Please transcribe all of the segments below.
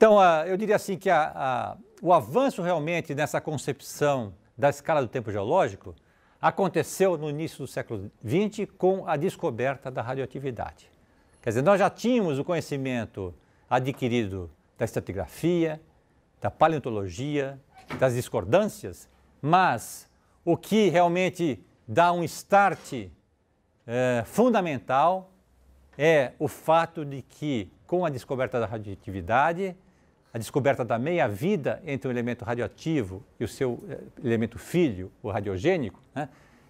Então, eu diria assim que a, a, o avanço realmente nessa concepção da escala do tempo geológico aconteceu no início do século XX com a descoberta da radioatividade. Quer dizer, nós já tínhamos o conhecimento adquirido da estratigrafia, da paleontologia, das discordâncias, mas o que realmente dá um start eh, fundamental é o fato de que, com a descoberta da radioatividade, a descoberta da meia-vida entre um elemento radioativo e o seu eh, elemento filho, o radiogênico, né,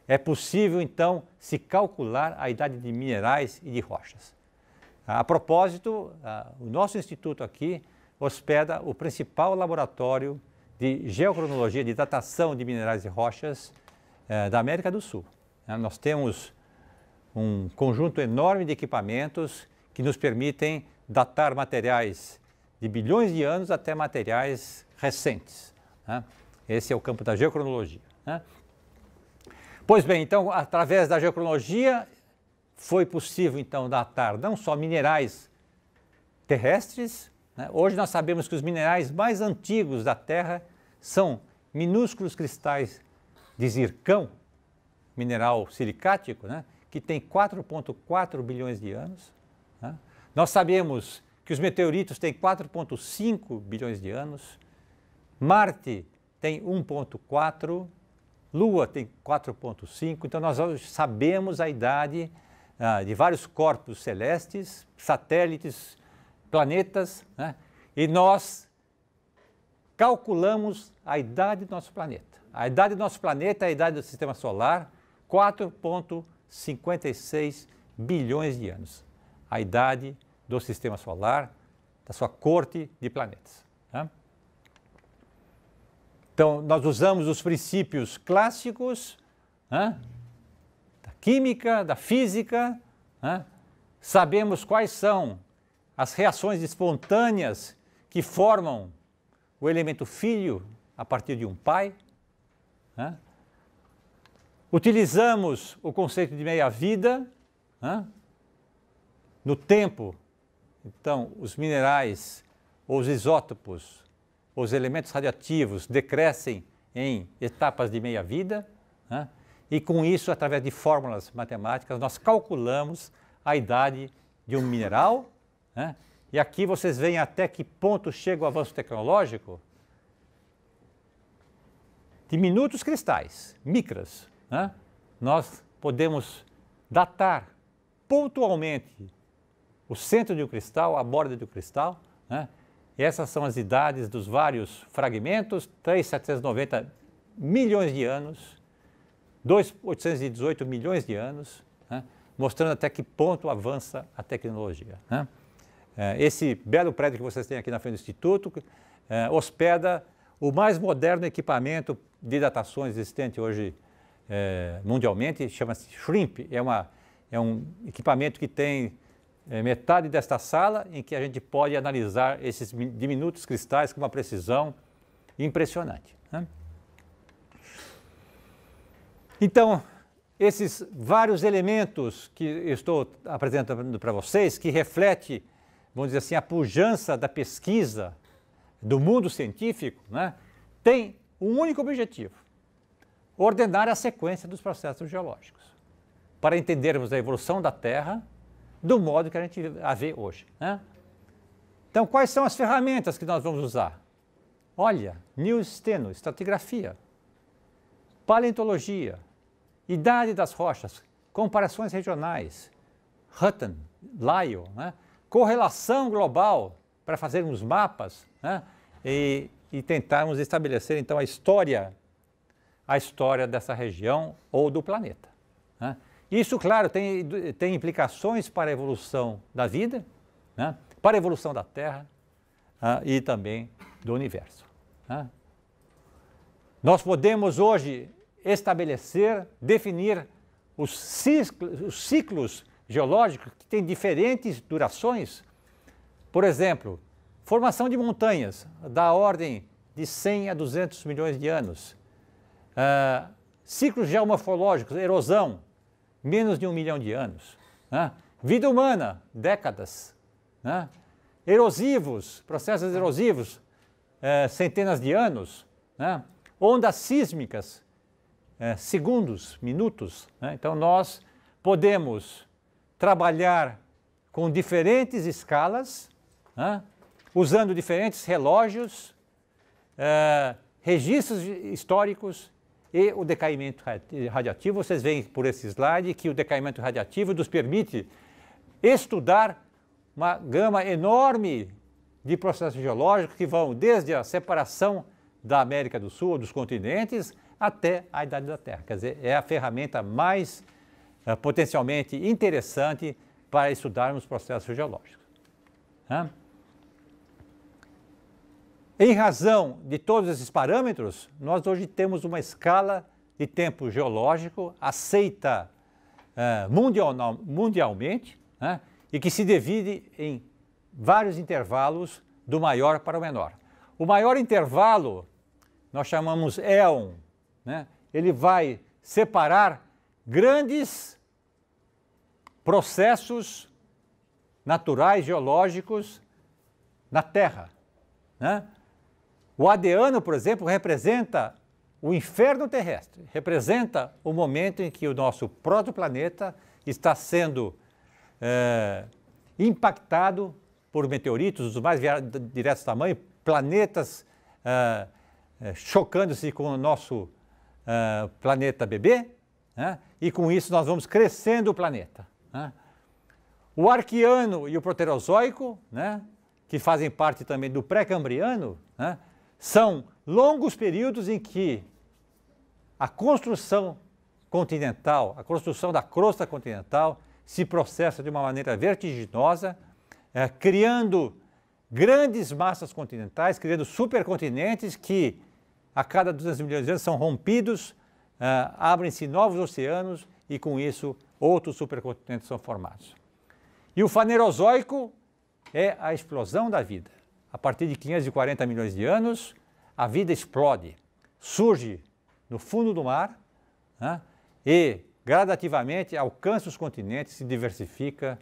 é possível então se calcular a idade de minerais e de rochas. A propósito, o nosso instituto aqui hospeda o principal laboratório de geocronologia, de datação de minerais e rochas eh, da América do Sul. Né. Nós temos um conjunto enorme de equipamentos que nos permitem datar materiais de bilhões de anos até materiais recentes. Né? Esse é o campo da geocronologia. Né? Pois bem, então, através da geocronologia, foi possível, então, datar não só minerais terrestres, né? hoje nós sabemos que os minerais mais antigos da Terra são minúsculos cristais de zircão, mineral silicático, né? que tem 4,4 bilhões de anos. Né? Nós sabemos que os meteoritos têm 4,5 bilhões de anos, Marte tem 1,4, Lua tem 4,5, então nós sabemos a idade ah, de vários corpos celestes, satélites, planetas, né? e nós calculamos a idade do nosso planeta. A idade do nosso planeta é a idade do sistema solar, 4,56 bilhões de anos. A idade do sistema solar, da sua corte de planetas. Né? Então, nós usamos os princípios clássicos né? da química, da física, né? sabemos quais são as reações espontâneas que formam o elemento filho a partir de um pai. Né? Utilizamos o conceito de meia-vida né? no tempo então, os minerais, os isótopos, os elementos radioativos decrescem em etapas de meia-vida, né? e com isso, através de fórmulas matemáticas, nós calculamos a idade de um mineral. Né? E aqui vocês veem até que ponto chega o avanço tecnológico. Diminutos cristais, micras, né? nós podemos datar pontualmente o centro de um cristal, a borda de um cristal. Né? E essas são as idades dos vários fragmentos: 3,790 milhões de anos, 2,818 milhões de anos, né? mostrando até que ponto avança a tecnologia. Né? É, esse belo prédio que vocês têm aqui na frente do Instituto é, hospeda o mais moderno equipamento de datações existente hoje eh, mundialmente, chama-se SHRIMP. É, uma, é um equipamento que tem é, metade desta sala em que a gente pode analisar esses diminutos cristais com uma precisão impressionante. Né? Então, esses vários elementos que estou apresentando para vocês, que reflete, vamos dizer assim, a pujança da pesquisa do mundo científico, né, tem um único objetivo: ordenar a sequência dos processos geológicos. Para entendermos a evolução da Terra, do modo que a gente a vê hoje. Né? Então, quais são as ferramentas que nós vamos usar? Olha, Steno, estratigrafia, paleontologia, idade das rochas, comparações regionais, Hutton, Lyell, né? correlação global para fazermos mapas né? e, e tentarmos estabelecer então a história, a história dessa região ou do planeta. Né? Isso, claro, tem, tem implicações para a evolução da vida, né? para a evolução da Terra ah, e também do universo. Né? Nós podemos hoje estabelecer, definir os ciclos, os ciclos geológicos que têm diferentes durações. Por exemplo, formação de montanhas da ordem de 100 a 200 milhões de anos. Ah, ciclos geomorfológicos, erosão, menos de um milhão de anos. Né? Vida humana, décadas. Né? Erosivos, processos erosivos, é, centenas de anos. Né? Ondas sísmicas, é, segundos, minutos. Né? Então, nós podemos trabalhar com diferentes escalas, né? usando diferentes relógios, é, registros históricos, e o decaimento radiativo. Vocês veem por esse slide que o decaimento radiativo nos permite estudar uma gama enorme de processos geológicos que vão desde a separação da América do Sul, dos continentes, até a Idade da Terra. Quer dizer, é a ferramenta mais eh, potencialmente interessante para estudarmos processos geológicos. Hã? Em razão de todos esses parâmetros, nós hoje temos uma escala de tempo geológico aceita eh, mundialmente né, e que se divide em vários intervalos do maior para o menor. O maior intervalo nós chamamos éon, né, ele vai separar grandes processos naturais geológicos na Terra. Né? O adeano, por exemplo, representa o inferno terrestre, representa o momento em que o nosso próprio planeta está sendo é, impactado por meteoritos dos mais diretos tamanho, planetas é, chocando-se com o nosso é, planeta bebê, né? e com isso nós vamos crescendo o planeta. Né? O arqueano e o proterozoico, né? que fazem parte também do pré-cambriano, né? São longos períodos em que a construção continental, a construção da crosta continental, se processa de uma maneira vertiginosa, é, criando grandes massas continentais, criando supercontinentes que a cada 200 milhões de anos são rompidos, eh, abrem-se novos oceanos e com isso outros supercontinentes são formados. E o Fanerozoico é a explosão da vida a partir de 540 milhões de anos, a vida explode, surge no fundo do mar né, e gradativamente alcança os continentes, se diversifica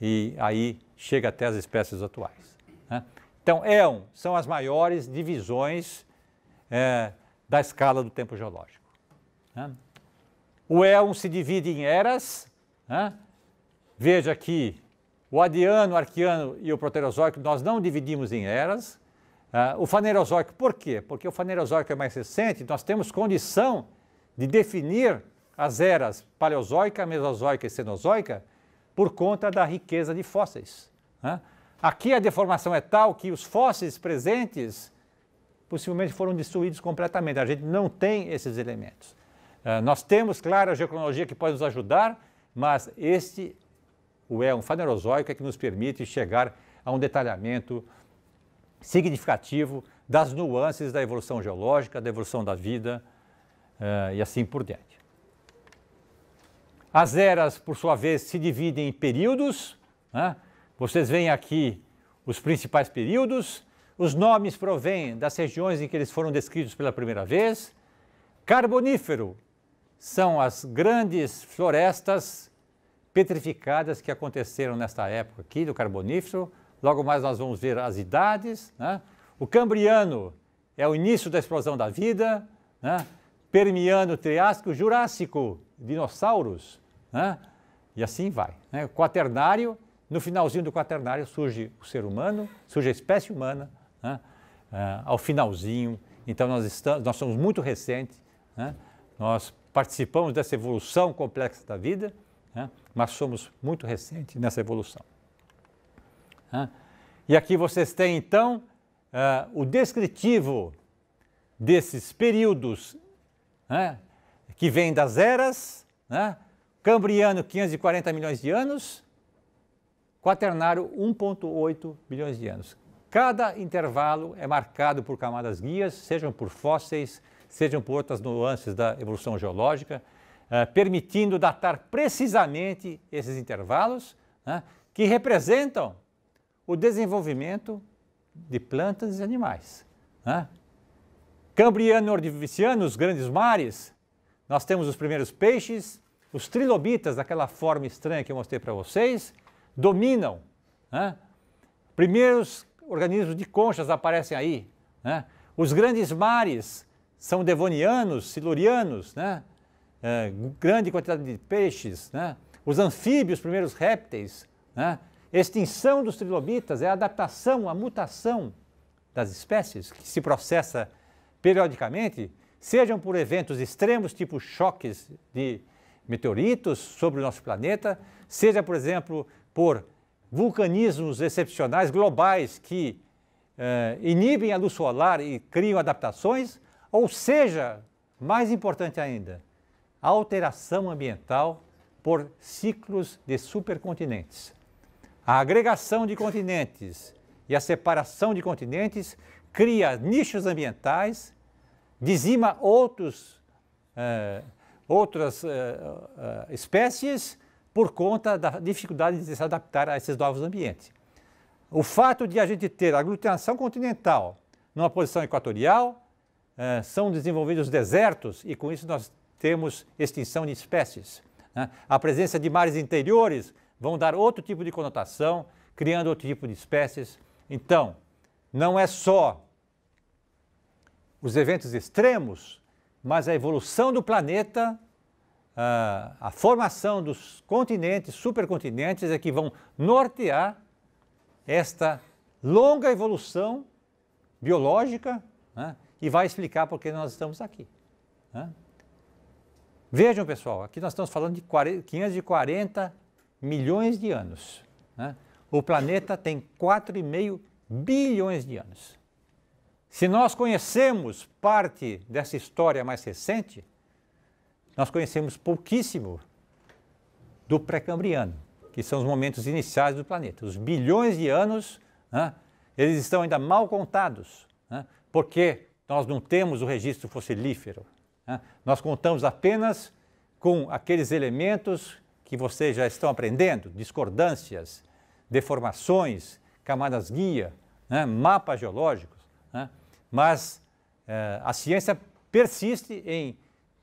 e aí chega até as espécies atuais. Né. Então, éon são as maiores divisões é, da escala do tempo geológico. Né. O éon se divide em eras. Né. Veja aqui o adiano, o arqueano e o proterozoico nós não dividimos em eras. Ah, o fanerozoico, por quê? Porque o fanerozoico é mais recente, nós temos condição de definir as eras paleozoica, mesozoica e cenozoica por conta da riqueza de fósseis. Né? Aqui a deformação é tal que os fósseis presentes possivelmente foram destruídos completamente. A gente não tem esses elementos. Ah, nós temos, claro, a geocronologia que pode nos ajudar, mas este o éon fanerozoico é que nos permite chegar a um detalhamento significativo das nuances da evolução geológica, da evolução da vida uh, e assim por diante. As eras, por sua vez, se dividem em períodos. Né? Vocês veem aqui os principais períodos. Os nomes provêm das regiões em que eles foram descritos pela primeira vez. Carbonífero são as grandes florestas petrificadas que aconteceram nesta época aqui do Carbonífero. Logo mais nós vamos ver as idades. Né? O Cambriano é o início da explosão da vida. Né? Permiano, Triássico, Jurássico, dinossauros. Né? E assim vai. Né? Quaternário, no finalzinho do quaternário surge o ser humano, surge a espécie humana. Né? Ah, ao finalzinho, então nós, estamos, nós somos muito recentes. Né? Nós participamos dessa evolução complexa da vida né? mas somos muito recentes nessa evolução. Né? E aqui vocês têm, então, uh, o descritivo desses períodos né? que vêm das eras, né? Cambriano, 540 milhões de anos, Quaternário, 1,8 bilhões de anos. Cada intervalo é marcado por camadas guias, sejam por fósseis, sejam por outras nuances da evolução geológica, eh, permitindo datar precisamente esses intervalos, né, que representam o desenvolvimento de plantas e animais. Né? Cambriano e Ordoviciano, os grandes mares, nós temos os primeiros peixes, os trilobitas, daquela forma estranha que eu mostrei para vocês, dominam. Né? Primeiros organismos de conchas aparecem aí. Né? Os grandes mares são devonianos, silurianos, né? É, grande quantidade de peixes, né? os anfíbios, primeiros répteis, né? extinção dos trilobitas é a adaptação, a mutação das espécies que se processa periodicamente, sejam por eventos extremos, tipo choques de meteoritos sobre o nosso planeta, seja, por exemplo, por vulcanismos excepcionais globais que eh, inibem a luz solar e criam adaptações, ou seja, mais importante ainda, alteração ambiental por ciclos de supercontinentes. A agregação de continentes e a separação de continentes cria nichos ambientais, dizima outros, eh, outras eh, eh, espécies por conta da dificuldade de se adaptar a esses novos ambientes. O fato de a gente ter aglutinação continental numa posição equatorial, são desenvolvidos desertos e com isso nós temos extinção de espécies. Né? A presença de mares interiores vão dar outro tipo de conotação, criando outro tipo de espécies. Então, não é só os eventos extremos, mas a evolução do planeta, ah, a formação dos continentes, supercontinentes, é que vão nortear esta longa evolução biológica né? e vai explicar por que nós estamos aqui. Né? Vejam, pessoal, aqui nós estamos falando de 40, 540 milhões de anos. Né? O planeta tem 4,5 bilhões de anos. Se nós conhecemos parte dessa história mais recente, nós conhecemos pouquíssimo do pré-cambriano, que são os momentos iniciais do planeta. Os bilhões de anos, né, eles estão ainda mal contados, né, porque nós não temos o registro fossilífero. Né? Nós contamos apenas com aqueles elementos que vocês já estão aprendendo: discordâncias, deformações, camadas guia, né? mapas geológicos. Né? Mas eh, a ciência persiste em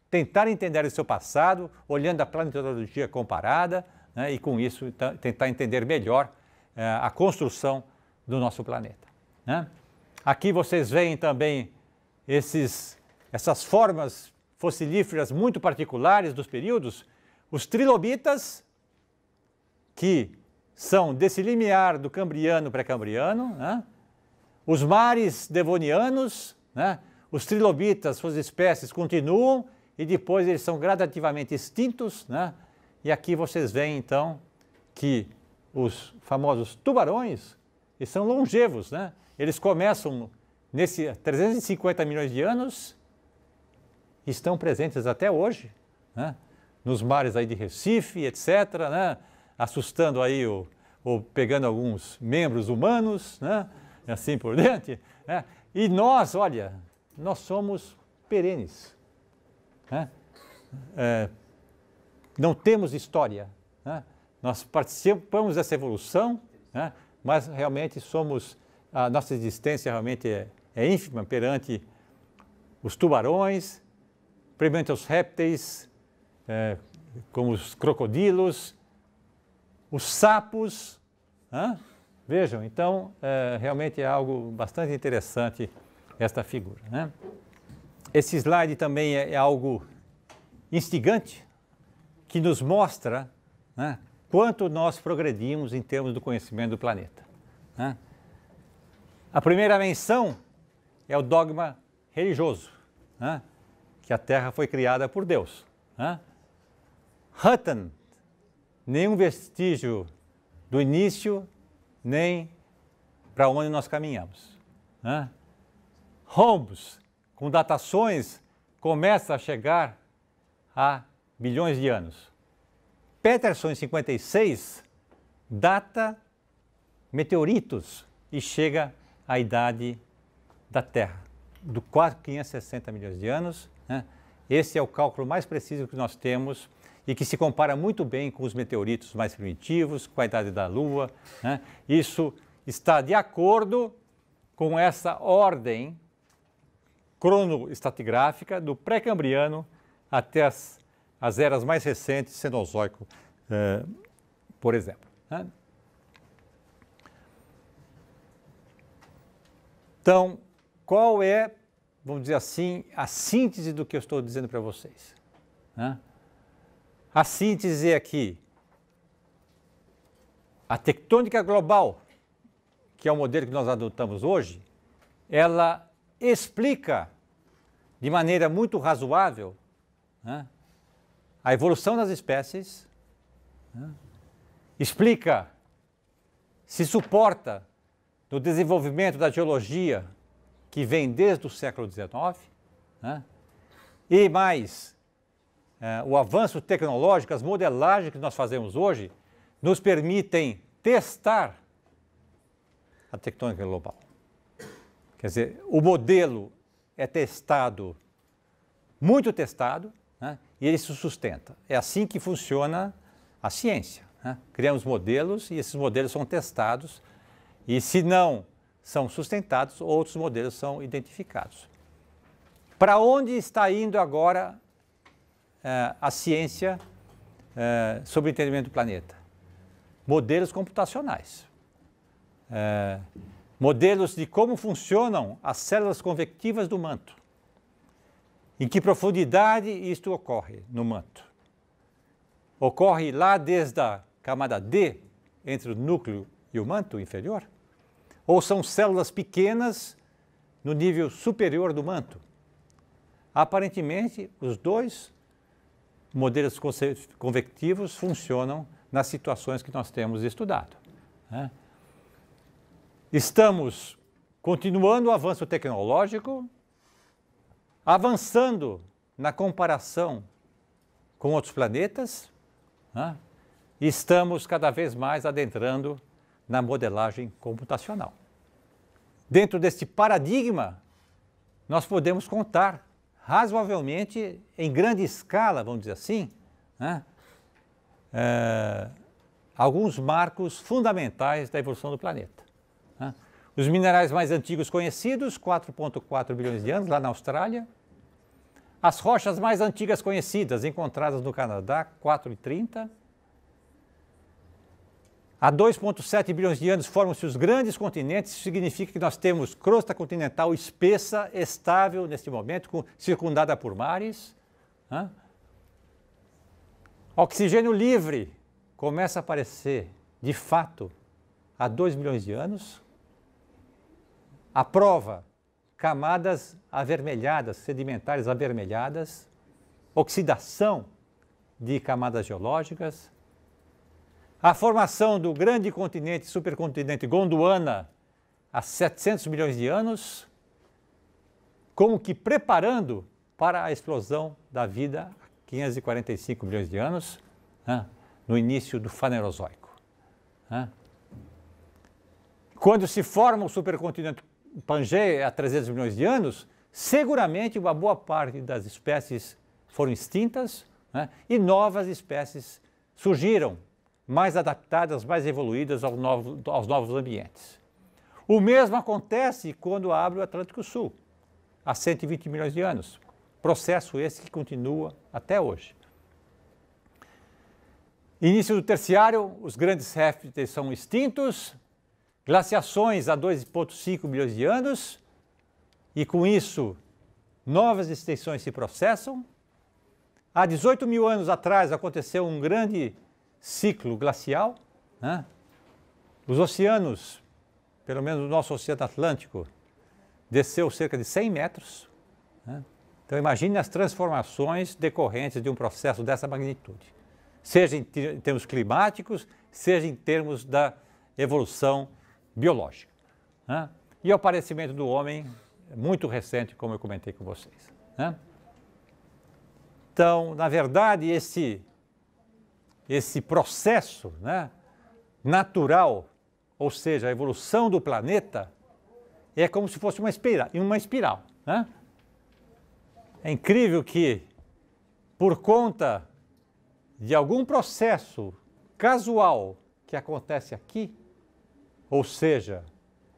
tentar entender o seu passado, olhando a planetologia comparada, né? e com isso tentar entender melhor eh, a construção do nosso planeta. Né? Aqui vocês veem também esses essas formas fossilíferas muito particulares dos períodos, os trilobitas, que são desse limiar do Cambriano pré-Cambriano, né? os mares devonianos, né? os trilobitas, suas espécies continuam e depois eles são gradativamente extintos. Né? E aqui vocês veem então que os famosos tubarões eles são longevos, né? eles começam nesse 350 milhões de anos estão presentes até hoje, né? nos mares aí de Recife, etc., né? assustando aí o, ou pegando alguns membros humanos, né? assim por diante. Né? E nós, olha, nós somos perenes. Né? É, não temos história. Né? Nós participamos dessa evolução, né? mas realmente somos, a nossa existência realmente é, é ínfima perante os tubarões, primeiramente os répteis, é, como os crocodilos, os sapos. Hã? Vejam, então, é, realmente é algo bastante interessante esta figura. Né? Esse slide também é, é algo instigante, que nos mostra né, quanto nós progredimos em termos do conhecimento do planeta. Né? A primeira menção é o dogma religioso. Né? que a terra foi criada por Deus. Né? Hutton, nenhum vestígio do início, nem para onde nós caminhamos. Né? Holmes, com datações, começa a chegar a bilhões de anos. Peterson, em 56, data meteoritos e chega à idade da Terra, do 560 milhões de anos né? Esse é o cálculo mais preciso que nós temos e que se compara muito bem com os meteoritos mais primitivos, com a idade da Lua. Né? Isso está de acordo com essa ordem cronoestratigráfica do pré-cambriano até as, as, eras mais recentes, Cenozoico, eh, por exemplo. Né? Então, qual é vamos dizer assim, a síntese do que eu estou dizendo para vocês. Né? A síntese é que a tectônica global, que é o modelo que nós adotamos hoje, ela explica de maneira muito razoável né, a evolução das espécies, né, explica, se suporta no desenvolvimento da geologia que vem desde o século XIX, né? e mais é, o avanço tecnológico, as modelagens que nós fazemos hoje, nos permitem testar a tectônica global. Quer dizer, o modelo é testado, muito testado, né? e ele se sustenta. É assim que funciona a ciência. Né? Criamos modelos e esses modelos são testados, e se não são sustentados, outros modelos são identificados. Para onde está indo agora uh, a ciência uh, sobre o entendimento do planeta? Modelos computacionais. Uh, modelos de como funcionam as células convectivas do manto. Em que profundidade isto ocorre no manto? Ocorre lá desde a camada D, entre o núcleo e o manto inferior? ou são células pequenas no nível superior do manto. Aparentemente, os dois modelos convectivos funcionam nas situações que nós temos estudado. Né? Estamos continuando o avanço tecnológico, avançando na comparação com outros planetas, né? estamos cada vez mais adentrando na modelagem computacional. Dentro deste paradigma, nós podemos contar razoavelmente, em grande escala, vamos dizer assim, né, é, alguns marcos fundamentais da evolução do planeta. Né. Os minerais mais antigos conhecidos, 4,4 bilhões de anos, lá na Austrália. As rochas mais antigas conhecidas, encontradas no Canadá, 4,30. Há 2,7 bilhões de anos formam-se os grandes continentes, isso significa que nós temos crosta continental espessa, estável neste momento, com, circundada por mares. Hã? Oxigênio livre começa a aparecer, de fato, há 2 milhões de anos. A prova, camadas avermelhadas, sedimentares avermelhadas, oxidação de camadas geológicas, a formação do grande continente, supercontinente Gondwana, há 700 milhões de anos, como que preparando para a explosão da vida há 545 milhões de anos, né, no início do Fanerozoico. Né. Quando se forma o supercontinente Pangeia há 300 milhões de anos, seguramente uma boa parte das espécies foram extintas né, e novas espécies surgiram mais adaptadas, mais evoluídas ao novo, aos novos ambientes. O mesmo acontece quando abre o Atlântico Sul, há 120 milhões de anos. Processo esse que continua até hoje. Início do terciário, os grandes répteis são extintos, glaciações há 2,5 milhões de anos, e com isso novas extinções se processam. Há 18 mil anos atrás aconteceu um grande ciclo glacial. Né? Os oceanos, pelo menos o nosso Oceano Atlântico, desceu cerca de 100 metros. Né? Então imagine as transformações decorrentes de um processo dessa magnitude, seja em termos climáticos, seja em termos da evolução biológica. Né? E o aparecimento do homem muito recente, como eu comentei com vocês. Né? Então, na verdade, esse esse processo né, natural, ou seja, a evolução do planeta, é como se fosse uma espiral. Uma espiral né? É incrível que, por conta de algum processo casual que acontece aqui, ou seja,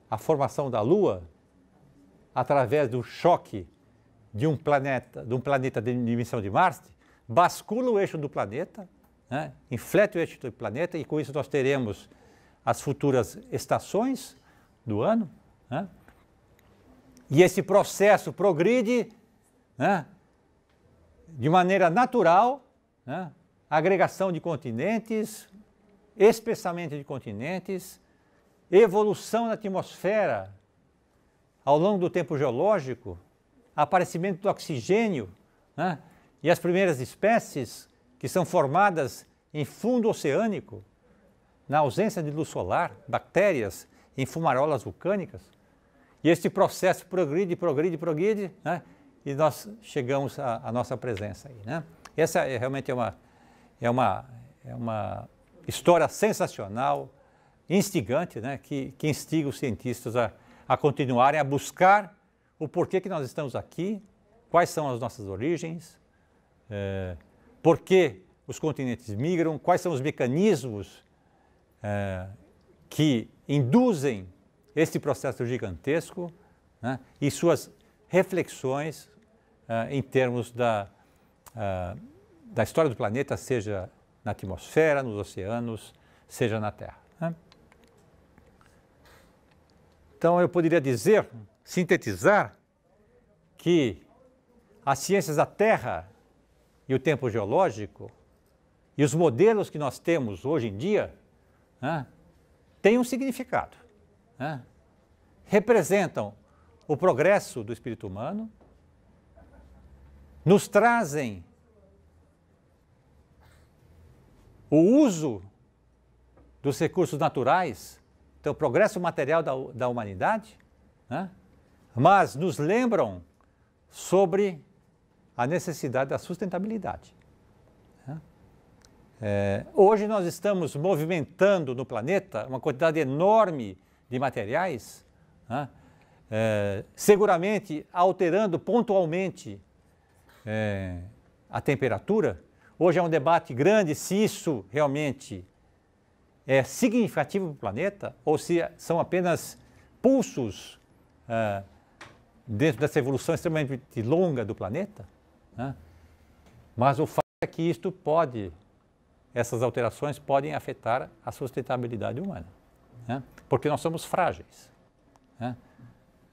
a formação da Lua, através do choque de um planeta, de um planeta de dimensão de Marte, bascula o eixo do planeta né, inflete o eixo do planeta e com isso nós teremos as futuras estações do ano. Né, e esse processo progride né, de maneira natural, né, agregação de continentes, espessamento de continentes, evolução da atmosfera ao longo do tempo geológico, aparecimento do oxigênio né, e as primeiras espécies, que são formadas em fundo oceânico, na ausência de luz solar, bactérias em fumarolas vulcânicas. E este processo progride, progride, progride, né? e nós chegamos à, à nossa presença aí. Né? Essa é, realmente é uma, é, uma, é uma história sensacional, instigante, né? que, que instiga os cientistas a, a continuarem a buscar o porquê que nós estamos aqui, quais são as nossas origens. É, por que os continentes migram, quais são os mecanismos é, que induzem este processo gigantesco né, e suas reflexões é, em termos da, é, da história do planeta, seja na atmosfera, nos oceanos, seja na Terra. Né? Então eu poderia dizer, sintetizar, que as ciências da Terra e o tempo geológico e os modelos que nós temos hoje em dia né, têm um significado. Né? Representam o progresso do espírito humano, nos trazem o uso dos recursos naturais, então o progresso material da, da humanidade, né, mas nos lembram sobre a necessidade da sustentabilidade. Né? É, hoje nós estamos movimentando no planeta uma quantidade enorme de materiais, né? é, seguramente alterando pontualmente é, a temperatura. Hoje é um debate grande se isso realmente é significativo para o planeta ou se são apenas pulsos é, dentro dessa evolução extremamente longa do planeta. Né? Mas o fato é que isto pode, essas alterações podem afetar a sustentabilidade humana, né? porque nós somos frágeis. Né?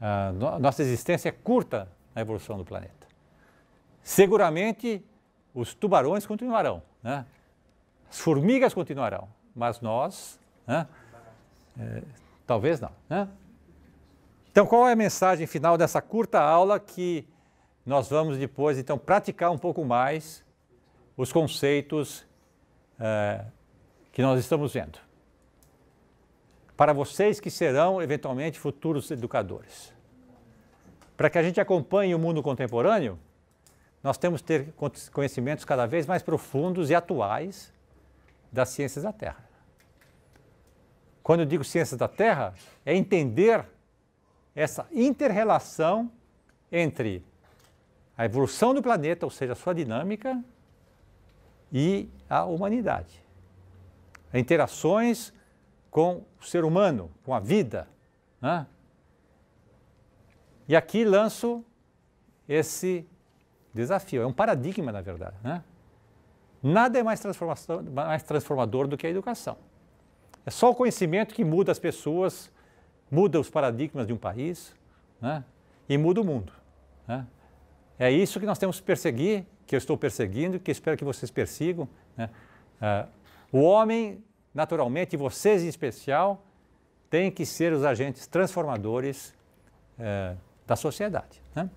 Ah, nossa existência é curta na evolução do planeta. Seguramente os tubarões continuarão, né? as formigas continuarão, mas nós, né? é, talvez não. Né? Então, qual é a mensagem final dessa curta aula que nós vamos depois, então, praticar um pouco mais os conceitos eh, que nós estamos vendo. Para vocês que serão, eventualmente, futuros educadores. Para que a gente acompanhe o mundo contemporâneo, nós temos que ter conhecimentos cada vez mais profundos e atuais das ciências da Terra. Quando eu digo ciências da Terra, é entender essa interrelação entre a evolução do planeta, ou seja, a sua dinâmica, e a humanidade. Interações com o ser humano, com a vida. Né? E aqui lanço esse desafio. É um paradigma, na verdade. Né? Nada é mais, mais transformador do que a educação. É só o conhecimento que muda as pessoas, muda os paradigmas de um país né? e muda o mundo. Né? É isso que nós temos que perseguir, que eu estou perseguindo, que espero que vocês persigam. Né? Uh, o homem, naturalmente, vocês em especial, tem que ser os agentes transformadores uh, da sociedade. Né?